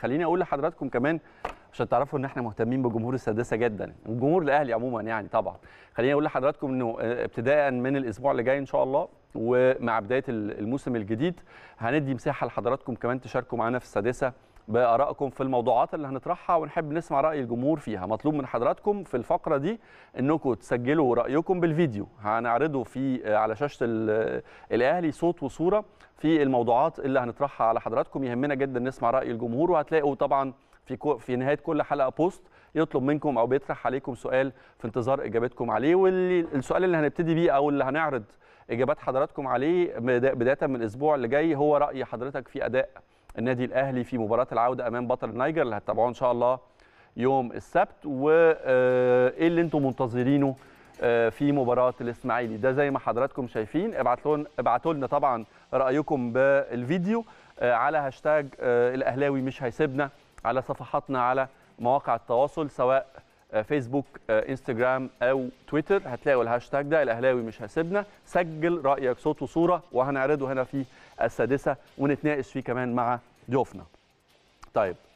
خليني اقول لحضراتكم كمان عشان تعرفوا ان احنا مهتمين بجمهور السادسه جدا الجمهور الاهلي عموما يعني طبعا خليني اقول لحضراتكم انه آه، ابتداء من الاسبوع اللي جاي ان شاء الله ومع بدايه الموسم الجديد هندي مساحه لحضراتكم كمان تشاركوا معانا في السادسه بارائكم في الموضوعات اللي هنطرحها ونحب نسمع راي الجمهور فيها مطلوب من حضراتكم في الفقره دي انكم تسجلوا رايكم بالفيديو هنعرضه في على شاشه الاهلي صوت وصوره في الموضوعات اللي هنطرحها على حضراتكم يهمنا جدا نسمع راي الجمهور وهتلاقوا طبعا في في نهايه كل حلقه بوست يطلب منكم او بيطرح عليكم سؤال في انتظار اجابتكم عليه والسؤال اللي هنبتدي بيه او اللي هنعرض اجابات حضراتكم عليه بدايه من الاسبوع اللي جاي هو راي حضرتك في اداء النادي الاهلي في مباراه العوده امام بطل النيجر اللي هتتابعوه ان شاء الله يوم السبت وايه آه، اللي انتم منتظرينه آه، في مباراه الاسماعيلي ده زي ما حضراتكم شايفين ابعتوا ابعتوا لنا طبعا رايكم بالفيديو آه، على هاشتاج الاهلاوي مش هيسيبنا على صفحاتنا على مواقع التواصل سواء آه، فيسبوك آه، انستجرام او تويتر هتلاقوا الهاشتاج ده الاهلاوي مش هسيبنا سجل رايك صوت وصوره وهنعرضه هنا في السادسه ونتناقش فيه كمان مع ضيوفنا طيب